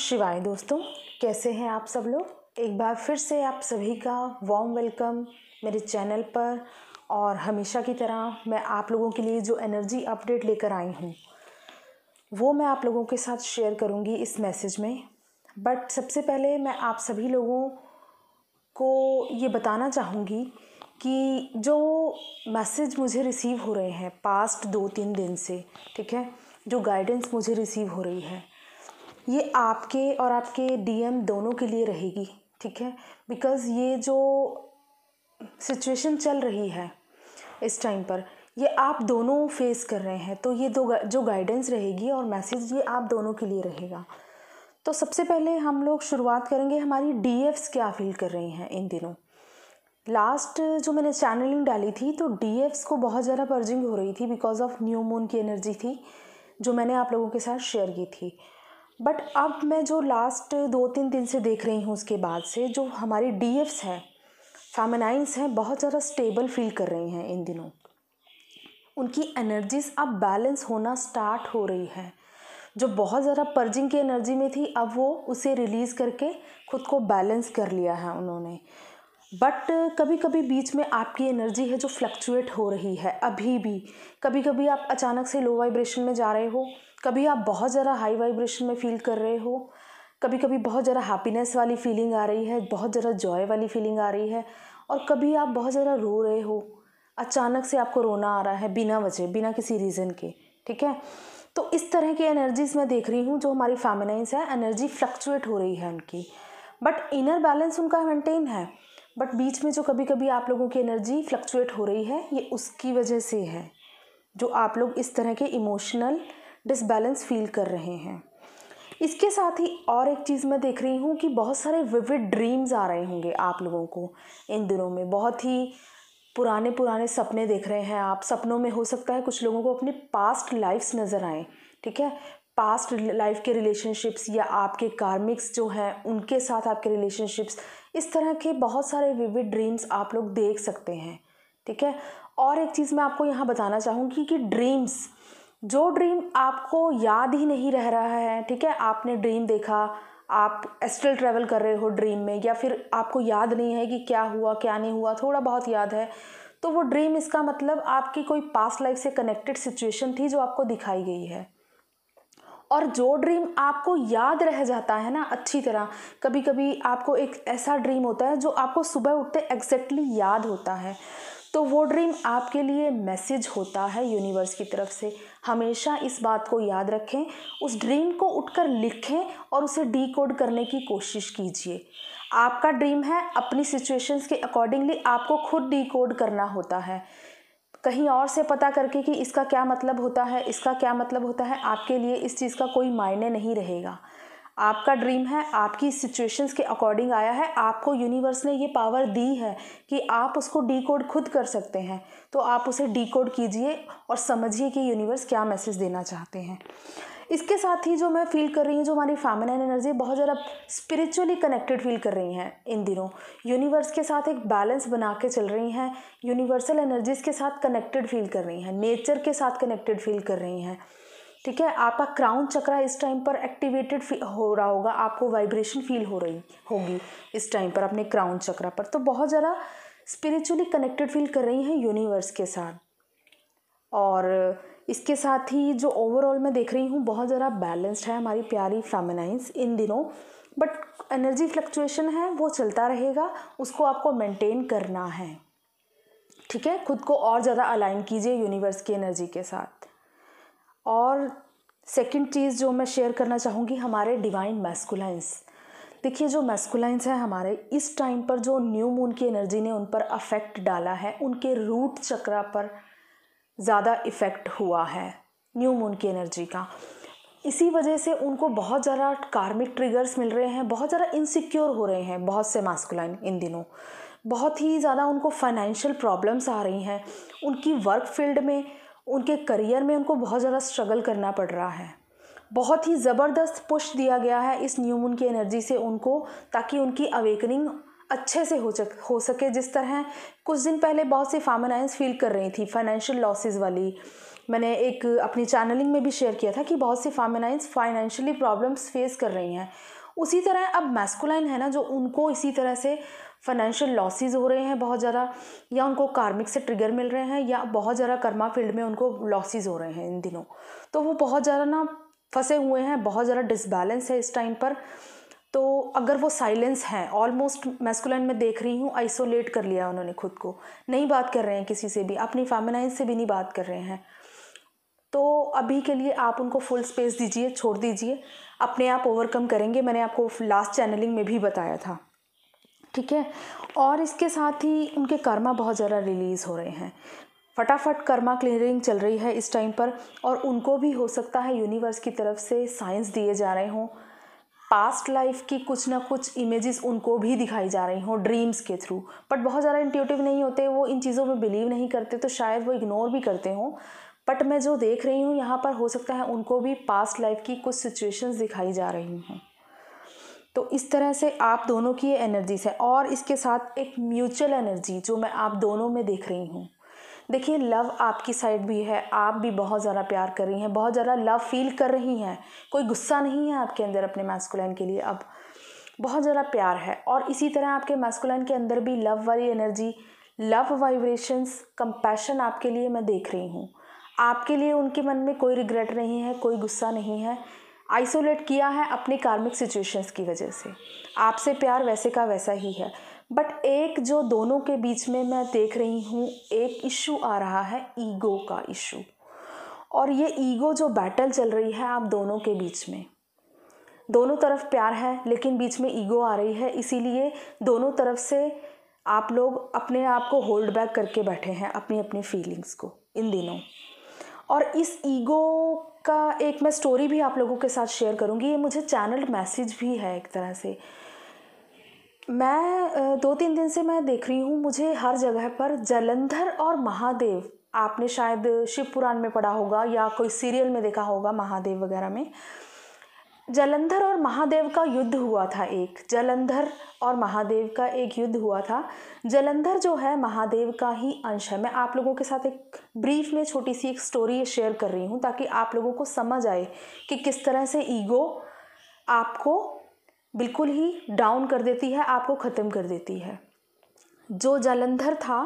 शिवाय दोस्तों कैसे हैं आप सब लोग एक बार फिर से आप सभी का वार्म वेलकम मेरे चैनल पर और हमेशा की तरह मैं आप लोगों के लिए जो एनर्जी अपडेट लेकर आई हूँ वो मैं आप लोगों के साथ शेयर करूँगी इस मैसेज में बट सबसे पहले मैं आप सभी लोगों को ये बताना चाहूँगी कि जो मैसेज मुझे रिसीव हो रहे हैं पास्ट दो तीन दिन से ठीक है जो गाइडेंस मुझे रिसीव हो रही है ये आपके और आपके डीएम दोनों के लिए रहेगी ठीक है बिकॉज़ ये जो सिचुएशन चल रही है इस टाइम पर ये आप दोनों फेस कर रहे हैं तो ये दो जो गाइडेंस रहेगी और मैसेज ये आप दोनों के लिए रहेगा तो सबसे पहले हम लोग शुरुआत करेंगे हमारी डी क्या फील कर रही हैं इन दिनों लास्ट जो मैंने चैनलिंग डाली थी तो डी को बहुत ज़्यादा पर्जिंग हो रही थी बिकॉज ऑफ न्यू मून की एनर्जी थी जो मैंने आप लोगों के साथ शेयर की थी बट अब मैं जो लास्ट दो तीन दिन से देख रही हूँ उसके बाद से जो हमारी डी एफ्स हैं फेमेनाइंस हैं बहुत ज़्यादा स्टेबल फील कर रही हैं इन दिनों उनकी एनर्जीज अब बैलेंस होना स्टार्ट हो रही है जो बहुत ज़्यादा पर्जिंग की एनर्जी में थी अब वो उसे रिलीज़ करके खुद को बैलेंस कर लिया है उन्होंने बट कभी कभी बीच में आपकी एनर्जी है जो फ्लक्चुएट हो रही है अभी भी कभी कभी आप अचानक से लो वाइब्रेशन में जा रहे हो कभी आप बहुत ज़रा हाई वाइब्रेशन में फ़ील कर रहे हो कभी कभी बहुत ज़रा हैप्पीनेस वाली फीलिंग आ रही है बहुत ज़रा जॉय वाली फीलिंग आ रही है और कभी आप बहुत ज़रा रो रहे हो अचानक से आपको रोना आ रहा है बिना वजह बिना किसी रीज़न के ठीक है तो इस तरह की एनर्जीज मैं देख रही हूँ जो हमारी फैमिलाइंस है एनर्जी फ्लक्चुएट हो रही है उनकी बट इनर बैलेंस उनका मेंटेन है बट बीच में जो कभी कभी आप लोगों की एनर्जी फ्लक्चुएट हो रही है ये उसकी वजह से है जो आप लोग इस तरह के इमोशनल डिसबैलेंस फील कर रहे हैं इसके साथ ही और एक चीज़ मैं देख रही हूँ कि बहुत सारे विविड ड्रीम्स आ रहे होंगे आप लोगों को इन दिनों में बहुत ही पुराने पुराने सपने देख रहे हैं आप सपनों में हो सकता है कुछ लोगों को अपने पास्ट लाइफ्स नज़र आए ठीक है पास्ट लाइफ के रिलेशनशिप्स या आपके कार्मिक्स जो हैं उनके साथ आपके रिलेशनशिप्स इस तरह के बहुत सारे विविड ड्रीम्स आप लोग देख सकते हैं ठीक है और एक चीज़ मैं आपको यहाँ बताना चाहूँगी कि ड्रीम्स जो ड्रीम आपको याद ही नहीं रह रहा है ठीक है आपने ड्रीम देखा आप एस्ट्रल ट्रैवल कर रहे हो ड्रीम में या फिर आपको याद नहीं है कि क्या हुआ क्या नहीं हुआ थोड़ा बहुत याद है तो वो ड्रीम इसका मतलब आपकी कोई पास्ट लाइफ से कनेक्टेड सिचुएशन थी जो आपको दिखाई गई है और जो ड्रीम आपको याद रह जाता है ना अच्छी तरह कभी कभी आपको एक ऐसा ड्रीम होता है जो आपको सुबह उठते एग्जैक्टली याद होता है तो वो ड्रीम आपके लिए मैसेज होता है यूनिवर्स की तरफ से हमेशा इस बात को याद रखें उस ड्रीम को उठकर लिखें और उसे डीकोड करने की कोशिश कीजिए आपका ड्रीम है अपनी सिचुएशंस के अकॉर्डिंगली आपको खुद डीकोड करना होता है कहीं और से पता करके कि इसका क्या मतलब होता है इसका क्या मतलब होता है आपके लिए इस चीज़ का कोई मायने नहीं रहेगा आपका ड्रीम है आपकी सिचुएशंस के अकॉर्डिंग आया है आपको यूनिवर्स ने ये पावर दी है कि आप उसको डी खुद कर सकते हैं तो आप उसे डी कीजिए और समझिए कि यूनिवर्स क्या मैसेज देना चाहते हैं इसके साथ ही जो मैं फील कर रही हूँ जो हमारी फैमिलाइन एनर्जी बहुत ज़्यादा स्पिरिचुअली कनेक्टेड फील कर रही हैं इन दिनों यूनिवर्स के साथ एक बैलेंस बना के चल रही हैं यूनिवर्सल एनर्जीज़ के साथ कनेक्टेड फील कर रही हैं नेचर के साथ कनेक्टेड फील कर रही हैं ठीक है आपका क्राउन चक्रा इस टाइम पर एक्टिवेटेड हो रहा होगा आपको वाइब्रेशन फील हो रही होगी इस टाइम पर अपने क्राउन चक्रा पर तो बहुत ज़्यादा स्पिरिचुअली कनेक्टेड फील कर रही हैं यूनिवर्स के साथ और इसके साथ ही जो ओवरऑल मैं देख रही हूँ बहुत ज़्यादा बैलेंस्ड है हमारी प्यारी फेमिनाइंस इन दिनों बट एनर्जी फ्लक्चुएशन है वो चलता रहेगा उसको आपको मेंटेन करना है ठीक है खुद को और ज़्यादा अलाइन कीजिए यूनिवर्स की एनर्जी के साथ और सेकंड चीज़ जो मैं शेयर करना चाहूँगी हमारे डिवाइन मैस्कुलाइंस देखिए जो मैस्कुलाइंस हैं हमारे इस टाइम पर जो न्यू मून की एनर्जी ने उन पर अफेक्ट डाला है उनके रूट चक्रा पर ज़्यादा इफ़ेक्ट हुआ है न्यू मून की एनर्जी का इसी वजह से उनको बहुत ज़्यादा कार्मिक ट्रिगर्स मिल रहे हैं बहुत ज़्यादा इनसिक्योर हो रहे हैं बहुत से मास्कुलाइन इन दिनों बहुत ही ज़्यादा उनको फाइनेंशियल प्रॉब्लम्स आ रही हैं उनकी वर्क फील्ड में उनके करियर में उनको बहुत ज़्यादा स्ट्रगल करना पड़ रहा है बहुत ही ज़बरदस्त पुश दिया गया है इस न्यू मून की एनर्जी से उनको ताकि उनकी अवेकनिंग अच्छे से हो सक हो सके जिस तरह कुछ दिन पहले बहुत सी फार्मेनाइंस फील कर रही थी फाइनेंशियल लॉसेज वाली मैंने एक अपनी चैनलिंग में भी शेयर किया था कि बहुत सी फार्मानाइंस फाइनेंशियली प्रॉब्लम्स फेस कर रही हैं उसी तरह अब मैस्कुलाइन है ना जो उनको इसी तरह से फाइनेंशियल लॉसेज हो रहे हैं बहुत ज़्यादा या उनको कार्मिक से ट्रिगर मिल रहे हैं या बहुत ज़्यादा कर्मा फील्ड में उनको लॉसेज हो रहे हैं इन दिनों तो वो बहुत ज़्यादा ना फंसे हुए हैं बहुत ज़्यादा डिसबैलेंस है इस टाइम पर तो अगर वो साइलेंस हैं ऑलमोस्ट मैस्कुलन में देख रही हूँ आइसोलेट कर लिया उन्होंने खुद को नहीं बात कर रहे हैं किसी से भी अपनी फैमिनाइन से भी नहीं बात कर रहे हैं तो अभी के लिए आप उनको फुल स्पेस दीजिए छोड़ दीजिए अपने आप ओवरकम करेंगे मैंने आपको लास्ट चैनलिंग में भी बताया था ठीक है और इसके साथ ही उनके कर्मा बहुत ज़्यादा रिलीज़ हो रहे हैं फटाफट कर्मा क्लियरिंग चल रही है इस टाइम पर और उनको भी हो सकता है यूनिवर्स की तरफ से साइंस दिए जा रहे हों पास्ट लाइफ की कुछ ना कुछ इमेजेस उनको भी दिखाई जा रही हों ड्रीम्स के थ्रू बट बहुत ज़्यादा इंट्यूटिव नहीं होते वो इन चीज़ों में बिलीव नहीं करते तो शायद वो इग्नोर भी करते हों बट मैं जो देख रही हूँ यहाँ पर हो सकता है उनको भी पास्ट लाइफ की कुछ सिचुएशंस दिखाई जा रही हूँ तो इस तरह से आप दोनों की ये एनर्जीज है और इसके साथ एक म्यूचुअल एनर्जी जो मैं आप दोनों में देख रही हूँ देखिए लव आपकी साइड भी है आप भी बहुत ज़्यादा प्यार कर रही हैं बहुत ज़्यादा लव फील कर रही हैं कोई गुस्सा नहीं है आपके अंदर अपने मैस्कुलन के लिए अब बहुत ज़्यादा प्यार है और इसी तरह आपके मैस्कुलन के अंदर भी लव वाली एनर्जी लव वाइब्रेशंस कंपैशन आपके लिए मैं देख रही हूँ आपके लिए उनके मन में कोई रिग्रेट नहीं है कोई गुस्सा नहीं है आइसोलेट किया है अपनी कार्मिक सिचुएशंस की वजह से आपसे प्यार वैसे का वैसा ही है बट एक जो दोनों के बीच में मैं देख रही हूँ एक इशू आ रहा है ईगो का इशू और ये ईगो जो बैटल चल रही है आप दोनों के बीच में दोनों तरफ प्यार है लेकिन बीच में ईगो आ रही है इसीलिए दोनों तरफ से आप लोग अपने आप को होल्ड बैक करके बैठे हैं अपनी अपनी फीलिंग्स को इन दिनों और इस ईगो का एक मैं स्टोरी भी आप लोगों के साथ शेयर करूंगी ये मुझे चैनल मैसेज भी है एक तरह से मैं दो तीन दिन से मैं देख रही हूँ मुझे हर जगह पर जलंधर और महादेव आपने शायद शिव पुराण में पढ़ा होगा या कोई सीरियल में देखा होगा महादेव वगैरह में जलंधर और महादेव का युद्ध हुआ था एक जलंधर और महादेव का एक युद्ध हुआ था जलंधर जो है महादेव का ही अंश है मैं आप लोगों के साथ एक ब्रीफ में छोटी सी एक स्टोरी शेयर कर रही हूँ ताकि आप लोगों को समझ आए कि किस तरह से ईगो आपको बिल्कुल ही डाउन कर देती है आपको ख़त्म कर देती है जो जलंधर था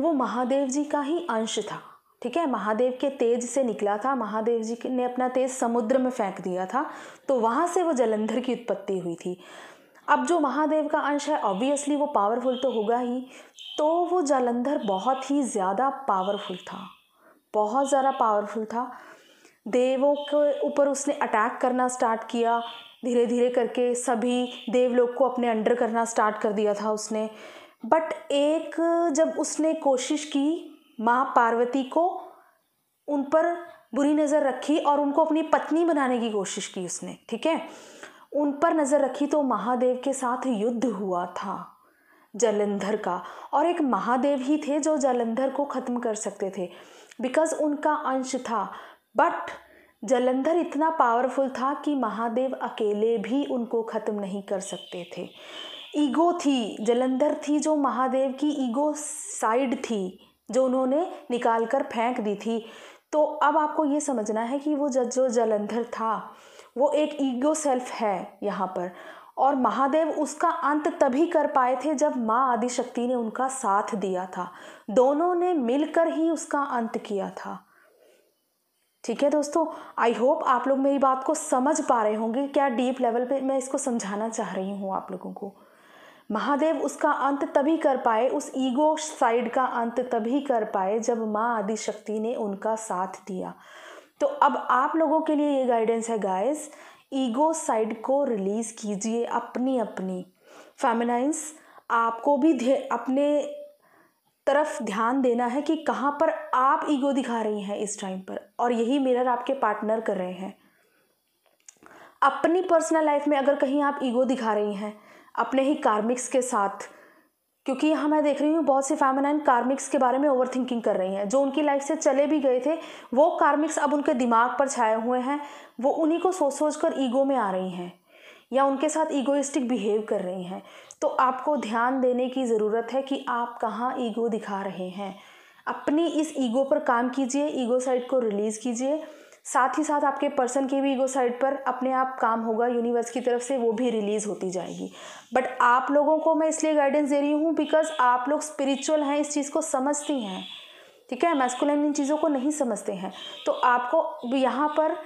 वो महादेव जी का ही अंश था ठीक है महादेव के तेज से निकला था महादेव जी ने अपना तेज समुद्र में फेंक दिया था तो वहाँ से वो जलंधर की उत्पत्ति हुई थी अब जो महादेव का अंश है ऑब्वियसली वो पावरफुल तो होगा ही तो वो जालंधर बहुत ही ज़्यादा पावरफुल था बहुत ज़्यादा पावरफुल था देवों के ऊपर उसने अटैक करना स्टार्ट किया धीरे धीरे करके सभी लोग को अपने अंडर करना स्टार्ट कर दिया था उसने बट एक जब उसने कोशिश की माँ पार्वती को उन पर बुरी नज़र रखी और उनको अपनी पत्नी बनाने की कोशिश की उसने ठीक है उन पर नज़र रखी तो महादेव के साथ युद्ध हुआ था जलंधर का और एक महादेव ही थे जो जलंधर को ख़त्म कर सकते थे बिकॉज़ उनका अंश था बट जलंधर इतना पावरफुल था कि महादेव अकेले भी उनको ख़त्म नहीं कर सकते थे ईगो थी जलंधर थी जो महादेव की ईगो साइड थी जो उन्होंने निकाल कर फेंक दी थी तो अब आपको ये समझना है कि वो जो जलंधर था वो एक ईगो सेल्फ है यहाँ पर और महादेव उसका अंत तभी कर पाए थे जब माँ आदिशक्ति ने उनका साथ दिया था दोनों ने मिलकर ही उसका अंत किया था ठीक है दोस्तों आई होप आप लोग मेरी बात को समझ पा रहे होंगे क्या डीप लेवल पे मैं इसको समझाना चाह रही हूँ आप लोगों को महादेव उसका अंत तभी कर पाए उस ईगो साइड का अंत तभी कर पाए जब माँ आदिशक्ति ने उनका साथ दिया तो अब आप लोगों के लिए ये गाइडेंस है गाइस ईगो साइड को रिलीज़ कीजिए अपनी अपनी फेमिनाइंस आपको भी अपने तरफ ध्यान देना है कि कहाँ पर आप ईगो दिखा रही हैं इस टाइम पर और यही मिरर आपके पार्टनर कर रहे हैं अपनी पर्सनल लाइफ में अगर कहीं आप ईगो दिखा रही हैं अपने ही कार्मिक्स के साथ क्योंकि यहाँ मैं देख रही हूँ बहुत सी फैमिलाइन कार्मिक्स के बारे में ओवर थिंकिंग कर रही हैं जो उनकी लाइफ से चले भी गए थे वो कार्मिक्स अब उनके दिमाग पर छाए हुए हैं वो उन्हीं को सोच सोच कर ईगो में आ रही हैं या उनके साथ ईगोइस्टिक बिहेव कर रही हैं तो आपको ध्यान देने की ज़रूरत है कि आप कहाँ ईगो दिखा रहे हैं अपनी इस ईगो पर काम कीजिए ईगो साइड को रिलीज़ कीजिए साथ ही साथ आपके पर्सन की भी ईगो साइड पर अपने आप काम होगा यूनिवर्स की तरफ से वो भी रिलीज़ होती जाएगी बट आप लोगों को मैं इसलिए गाइडेंस दे रही हूँ बिकॉज आप लोग स्पिरिचुअल हैं इस चीज़ को समझती हैं ठीक है मैस्कुलाइन इन चीज़ों को नहीं समझते हैं तो आपको यहाँ पर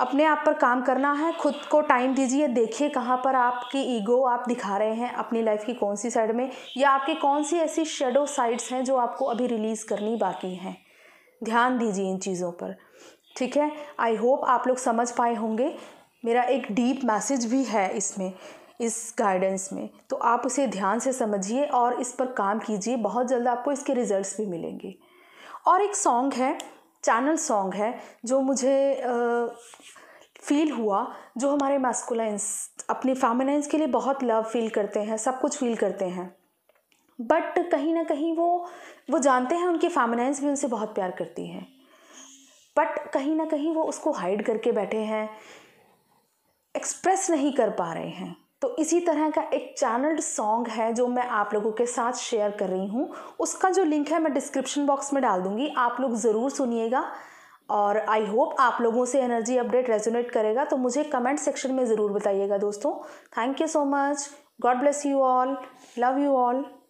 अपने आप पर काम करना है खुद को टाइम दीजिए देखिए कहाँ पर आपकी ईगो आप दिखा रहे हैं अपनी लाइफ की कौन सी साइड में या आपकी कौन सी ऐसी शेडो साइड्स हैं जो आपको अभी रिलीज़ करनी बाकी हैं ध्यान दीजिए इन चीज़ों पर ठीक है आई होप आप लोग समझ पाए होंगे मेरा एक डीप मैसेज भी है इसमें इस गाइडेंस में तो आप उसे ध्यान से समझिए और इस पर काम कीजिए बहुत जल्द आपको इसके रिजल्ट्स भी मिलेंगे और एक सॉन्ग है चैनल सॉन्ग है जो मुझे फील हुआ जो हमारे मैस्कुलेंस अपने फैमिलेंस के लिए बहुत लव फील करते हैं सब कुछ फील करते हैं बट कहीं ना कहीं वो वो जानते हैं उनकी फैमिलेंस भी उनसे बहुत प्यार करती हैं बट कहीं ना कहीं वो उसको हाइड करके बैठे हैं एक्सप्रेस नहीं कर पा रहे हैं तो इसी तरह का एक चैनल्ड सॉन्ग है जो मैं आप लोगों के साथ शेयर कर रही हूँ उसका जो लिंक है मैं डिस्क्रिप्शन बॉक्स में डाल दूँगी आप लोग ज़रूर सुनिएगा और आई होप आप लोगों से एनर्जी अपडेट रेजोनेट करेगा तो मुझे कमेंट सेक्शन में ज़रूर बताइएगा दोस्तों thank you so much God bless you all love you all